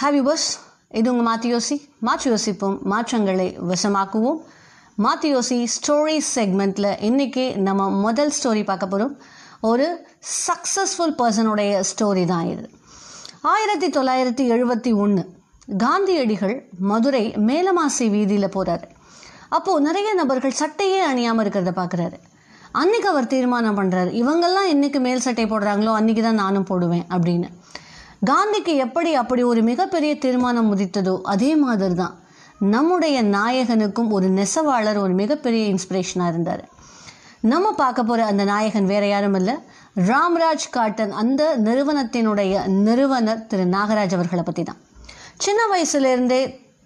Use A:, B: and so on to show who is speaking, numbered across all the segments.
A: ஹாவி bus இது உங்கள் மாற்றி யோசி மாற்றி யோசிப்போம் மாற்றங்களை வசமாக்குவோம் மாற்றி யோசி ஸ்டோரி செக்மெண்ட்டில் இன்றைக்கி நம்ம முதல் ஸ்டோரி பார்க்க போகிறோம் ஒரு சக்ஸஸ்ஃபுல் பர்சனுடைய ஸ்டோரி தான் இது ஆயிரத்தி தொள்ளாயிரத்தி எழுபத்தி ஒன்று காந்தியடிகள் மதுரை மேலமாசி வீதியில் போகிறாரு அப்போது நிறைய நபர்கள் சட்டையே அணியாமல் இருக்கிறத பார்க்குறாரு அன்றைக்கி அவர் தீர்மானம் பண்ணுறாரு இவங்கெல்லாம் என்றைக்கு மேல் சட்டை போடுறாங்களோ அன்றைக்கி தான் நானும் போடுவேன் அப்படின்னு காந்திக்கு எப்படி அப்படி ஒரு மிகப்பெரிய தீர்மானம் உதித்ததோ அதே மாதிரி தான் நம்முடைய நாயகனுக்கும் ஒரு நெசவாளர் ஒரு மிகப்பெரிய இன்ஸ்பிரேஷனாக இருந்தார் நம்ம பார்க்க போகிற அந்த நாயகன் வேறு யாரும் இல்லை ராம்ராஜ் காட்டன் அந்த நிறுவனத்தினுடைய நிறுவனர் திரு நாகராஜ் அவர்களை பற்றி தான் சின்ன வயசுலேருந்தே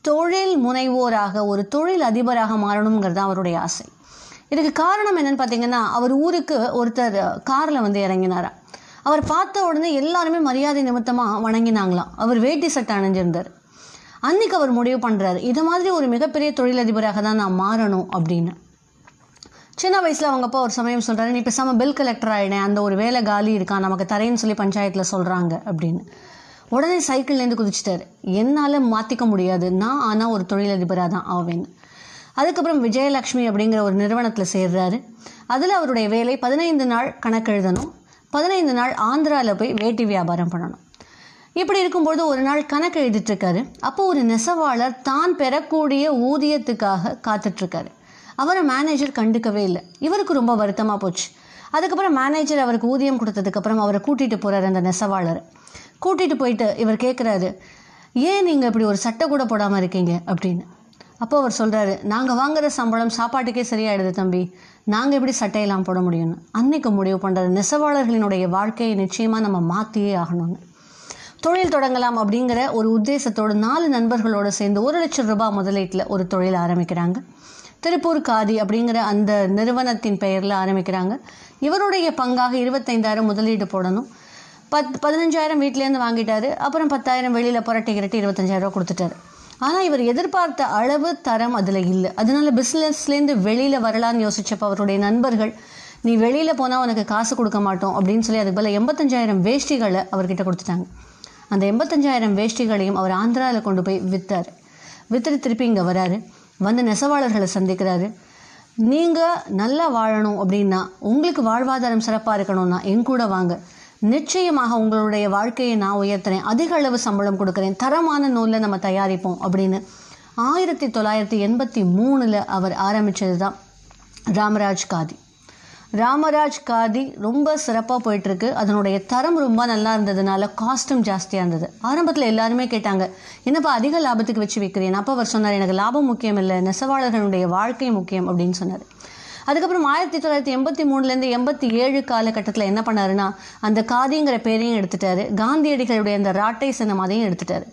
A: தொழில் முனைவோராக ஒரு தொழில் அதிபராக மாறணுங்கிறது தான் அவருடைய ஆசை இதுக்கு காரணம் என்னன்னு பார்த்தீங்கன்னா அவர் ஊருக்கு ஒருத்தர் காரில் வந்து இறங்கினாரா அவர் பார்த்த உடனே எல்லாருமே மரியாதை நிமித்தமாக வணங்கினாங்களாம் அவர் வேட்டி சட்டை அணிஞ்சிருந்தார் அன்னைக்கு அவர் முடிவு பண்ணுறாரு இது மாதிரி ஒரு மிகப்பெரிய தொழிலதிபராக தான் நான் மாறணும் அப்படின்னு சின்ன வயசில் அவங்க அப்பா ஒரு சமயம் சொல்கிறாரு நீ பேசாமல் பில் கலெக்டர் ஆகிடேன் அந்த ஒரு வேலை காலி இருக்கான் நமக்கு தரேன்னு சொல்லி பஞ்சாயத்தில் சொல்கிறாங்க அப்படின்னு உடனே சைக்கிள்லேருந்து குதிச்சிட்டாரு என்னால் மாற்றிக்க முடியாது நான் ஆனால் ஒரு தொழிலதிபராக தான் ஆவேன் அதுக்கப்புறம் விஜயலக்ஷ்மி அப்படிங்கிற ஒரு நிறுவனத்தில் சேர்றாரு அதில் அவருடைய வேலை பதினைந்து நாள் கணக்கெழுதணும் பதினைந்து நாள் ஆந்திராவில் போய் வேட்டி வியாபாரம் பண்ணணும் இப்படி இருக்கும்பொழுது ஒரு நாள் கணக்கு எழுதிட்டுருக்காரு அப்போ ஒரு நெசவாளர் தான் பெறக்கூடிய ஊதியத்துக்காக காத்துட்ருக்காரு அவரை மேனேஜர் கண்டுக்கவே இல்லை இவருக்கு ரொம்ப வருத்தமாக போச்சு அதுக்கப்புறம் மேனேஜர் அவருக்கு ஊதியம் கொடுத்ததுக்கப்புறம் அவரை கூட்டிகிட்டு போகிறார் அந்த நெசவாளர் கூட்டிகிட்டு போயிட்டு இவர் கேட்குறாரு ஏன் நீங்கள் இப்படி ஒரு சட்டை கூட போடாமல் இருக்கீங்க அப்படின்னு அப்போ அவர் சொல்கிறாரு நாங்கள் வாங்குகிற சம்பளம் சாப்பாட்டுக்கே சரியாயிடுது தம்பி நாங்கள் எப்படி சட்டையெல்லாம் போட முடியும்னு அன்னைக்கு முடிவு பண்ணுற நெசவாளர்களினுடைய வாழ்க்கையை நிச்சயமாக நம்ம மாற்றியே ஆகணும்னு தொழில் தொடங்கலாம் அப்படிங்கிற ஒரு உத்தேசத்தோடு நாலு நண்பர்களோடு சேர்ந்து ஒரு லட்சம் ரூபாய் முதலீட்டில் ஒரு தொழில் ஆரம்பிக்கிறாங்க திருப்பூர் காதி அப்படிங்கிற அந்த நிறுவனத்தின் பெயரில் ஆரம்பிக்கிறாங்க இவருடைய பங்காக இருபத்தைந்தாயிரம் முதலீடு போடணும் பத் பதினஞ்சாயிரம் வீட்டிலேருந்து வாங்கிட்டாரு அப்புறம் பத்தாயிரம் வெளியில் புரட்டி கிரட்டி இருபத்தஞ்சாயிரம் ரூபா கொடுத்துட்டாரு ஆனால் இவர் எதிர்பார்த்த அளவு தரம் அதில் இல்லை அதனால் பிஸ்னஸ்லேருந்து வெளியில் வரலான்னு யோசித்தப்போ அவருடைய நண்பர்கள் நீ வெளியில் போனால் உனக்கு காசு கொடுக்க மாட்டோம் அப்படின்னு சொல்லி அதுக்கு பதில் எண்பத்தஞ்சாயிரம் வேஷ்டிகளை அவர்கிட்ட கொடுத்துட்டாங்க அந்த எண்பத்தஞ்சாயிரம் வேஷ்டிகளையும் அவர் ஆந்திராவில் கொண்டு போய் விற்றார் விற்றுட்டு திருப்பி இங்கே வராரு வந்து நெசவாளர்களை சந்திக்கிறாரு நீங்கள் நல்லா வாழணும் அப்படின்னா உங்களுக்கு வாழ்வாதாரம் சிறப்பாக இருக்கணும்னா என் கூட வாங்க நிச்சயமாக உங்களுடைய வாழ்க்கையை நான் உயர்த்துறேன் அதிக அளவு சம்பளம் கொடுக்குறேன் தரமான நூலில் நம்ம தயாரிப்போம் அப்படின்னு ஆயிரத்தி தொள்ளாயிரத்தி எண்பத்தி மூணில் அவர் ஆரம்பித்தது தான் ராமராஜ் காதி ராமராஜ் காதி ரொம்ப சிறப்பாக போயிட்டுருக்கு அதனுடைய தரம் ரொம்ப நல்லா இருந்ததுனால காஸ்ட்டும் ஜாஸ்தியாக இருந்தது ஆரம்பத்தில் எல்லாருமே கேட்டாங்க என்னப்பா அதிக லாபத்துக்கு வச்சு விற்கிறேன் அப்போ அவர் சொன்னார் எனக்கு லாபம் முக்கியம் இல்லை நெசவாளர்களுடைய வாழ்க்கை முக்கியம் அப்படின்னு சொன்னார் அதுக்கப்புறம் ஆயிரத்தி தொள்ளாயிரத்தி எண்பத்தி மூணுலேருந்து எண்பத்தி ஏழு காலகட்டத்தில் என்ன பண்ணாருன்னா அந்த காதிங்கிற பேரையும் எடுத்துட்டாரு காந்தியடிகளுடைய அந்த ராட்டை சின்ன மாதிரியும் எடுத்துட்டாரு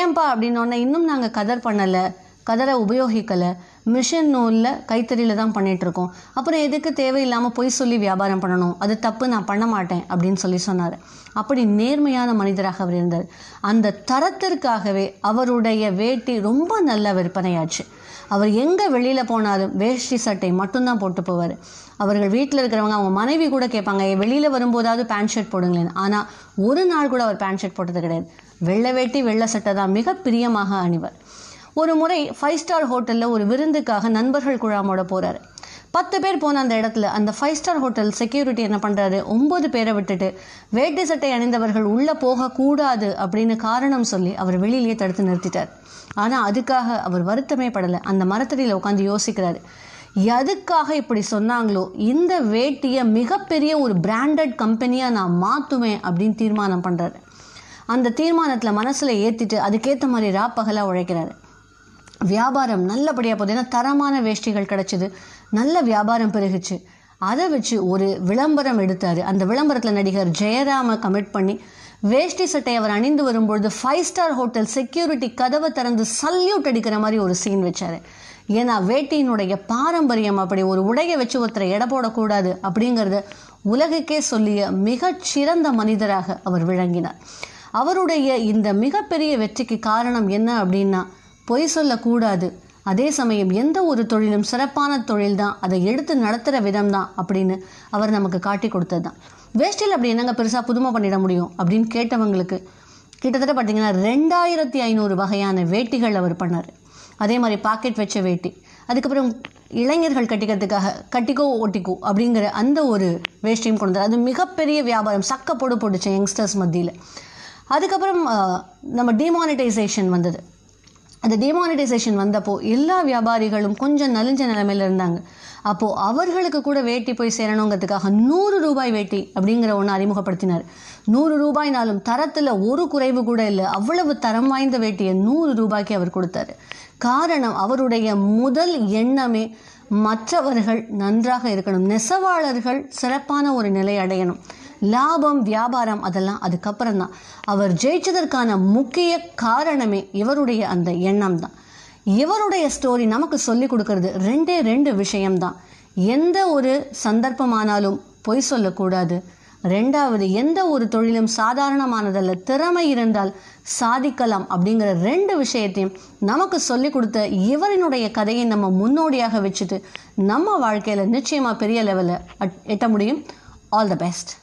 A: ஏன்பா அப்படின்னோடனே இன்னும் நாங்கள் கதர் பண்ணலை கதரை உபயோகிக்கலை மிஷின் நூலில் கைத்தறியில் தான் பண்ணிகிட்ருக்கோம் அப்புறம் எதுக்கு தேவையில்லாமல் பொய் சொல்லி வியாபாரம் பண்ணணும் அது தப்பு நான் பண்ண மாட்டேன் அப்படின்னு சொல்லி சொன்னார் அப்படி நேர்மையான மனிதராக அவர் இருந்தார் அந்த தரத்திற்காகவே அவருடைய வேட்டி ரொம்ப நல்ல விற்பனையாச்சு அவர் எங்கே வெளியில் போனாலும் வேஷ்டி சட்டை மட்டும்தான் போட்டு போவார் அவர்கள் வீட்டில் இருக்கிறவங்க அவங்க மனைவி கூட கேட்பாங்க வெளியில் வரும்போதாவது பேண்ட் ஷர்ட் போடுங்களேன் ஆனால் ஒரு நாள் கூட அவர் பேண்ட் ஷர்ட் போட்டது கிடையாது வெள்ளை வேட்டி வெள்ளை சட்டை தான் மிக பிரியமாக அணிவர் ஒரு முறை ஃபைவ் ஸ்டார் ஹோட்டலில் ஒரு விருந்துக்காக நண்பர்கள் குழாமோட போகிறார் பத்து பேர் போன அந்த இடத்துல அந்த ஃபைவ் ஸ்டார் ஹோட்டல் செக்யூரிட்டி என்ன பண்ணுறாரு ஒம்பது பேரை விட்டுட்டு வேட்டி சட்டை அணிந்தவர்கள் உள்ளே போகக்கூடாது அப்படின்னு காரணம் சொல்லி அவர் வெளியிலேயே தடுத்து நிறுத்திட்டார் ஆனால் அதுக்காக அவர் வருத்தமே படலை அந்த மரத்தடியில் உட்காந்து யோசிக்கிறாரு எதுக்காக இப்படி சொன்னாங்களோ இந்த வேட்டியை மிகப்பெரிய ஒரு பிராண்டட் கம்பெனியாக நான் மாற்றுவேன் அப்படின்னு தீர்மானம் பண்ணுறாரு அந்த தீர்மானத்தில் மனசில் ஏற்றிட்டு அதுக்கேற்ற மாதிரி ராப்பகலாக உழைக்கிறாரு வியாபாரம் நல்லபடியாக போகுது ஏன்னா தரமான வேஷ்டிகள் கிடச்சிது நல்ல வியாபாரம் பெருகுச்சு அதை வச்சு ஒரு விளம்பரம் எடுத்தார் அந்த விளம்பரத்தில் நடிகர் ஜெயராம கமிட் பண்ணி வேஷ்டி சட்டை அவர் அணிந்து வரும்பொழுது ஃபைவ் ஸ்டார் ஹோட்டல் செக்யூரிட்டி கதவை திறந்து சல்யூட் அடிக்கிற மாதிரி ஒரு சீன் வச்சார் ஏன்னா வேட்டியினுடைய பாரம்பரியம் அப்படி ஒரு உடையை வச்சு ஒருத்தரை எடை போடக்கூடாது அப்படிங்கிறத உலகுக்கே சொல்லிய மிகச்சிறந்த மனிதராக அவர் விளங்கினார் அவருடைய இந்த மிகப்பெரிய வெற்றிக்கு காரணம் என்ன அப்படின்னா பொய் சொல்லக்கூடாது அதே சமயம் எந்த ஒரு தொழிலும் சிறப்பான தொழில் தான் அதை எடுத்து நடத்துகிற விதம் தான் அப்படின்னு அவர் நமக்கு காட்டி கொடுத்தது தான் வேஸ்டில் அப்படி என்னங்க பெருசாக புதுமை பண்ணிட முடியும் அப்படின்னு கேட்டவங்களுக்கு கிட்டத்தட்ட பார்த்தீங்கன்னா ரெண்டாயிரத்தி ஐநூறு வகையான வேட்டிகள் அவர் பண்ணார் அதே மாதிரி பாக்கெட் வச்ச வேட்டி அதுக்கப்புறம் இளைஞர்கள் கட்டிக்கிறதுக்காக கட்டிக்கோ ஓட்டிக்கோ அப்படிங்கிற அந்த ஒரு வேஷ்டியும் கொண்டு அது மிகப்பெரிய வியாபாரம் சக்க போடு போட்டுச்சு யங்ஸ்டர்ஸ் மத்தியில் அதுக்கப்புறம் நம்ம டிமானிட்டைசேஷன் வந்தது அந்த டிமானிட்டைசேஷன் வந்தப்போ எல்லா வியாபாரிகளும் கொஞ்சம் நலிஞ்ச நிலைமையில் இருந்தாங்க அப்போது அவர்களுக்கு கூட வேட்டி போய் சேரணுங்கிறதுக்காக நூறு ரூபாய் வேட்டி அப்படிங்கிற ஒன்று அறிமுகப்படுத்தினார் நூறு ரூபாய்னாலும் தரத்தில் ஒரு குறைவு கூட இல்லை அவ்வளவு தரம் வாய்ந்த வேட்டியை நூறு ரூபாய்க்கு அவர் கொடுத்தாரு காரணம் அவருடைய முதல் எண்ணமே மற்றவர்கள் நன்றாக இருக்கணும் நெசவாளர்கள் சிறப்பான ஒரு நிலை அடையணும் லாபம் வியாபாரம் அதெல்லாம் அதுக்கப்புறம் தான் அவர் ஜெயிச்சதற்கான முக்கிய காரணமே இவருடைய அந்த எண்ணம் தான் இவருடைய ஸ்டோரி நமக்கு சொல்லி கொடுக்கறது ரெண்டே ரெண்டு விஷயம்தான் எந்த ஒரு சந்தர்ப்பமானாலும் பொய் சொல்லக்கூடாது ரெண்டாவது எந்த ஒரு தொழிலும் சாதாரணமானதல்ல திறமை இருந்தால் சாதிக்கலாம் அப்படிங்கிற ரெண்டு விஷயத்தையும் நமக்கு சொல்லிக் கொடுத்த இவரினுடைய கதையை நம்ம முன்னோடியாக வச்சுட்டு நம்ம வாழ்க்கையில் நிச்சயமாக பெரிய லெவலில் எட்ட முடியும் ஆல் த பெஸ்ட்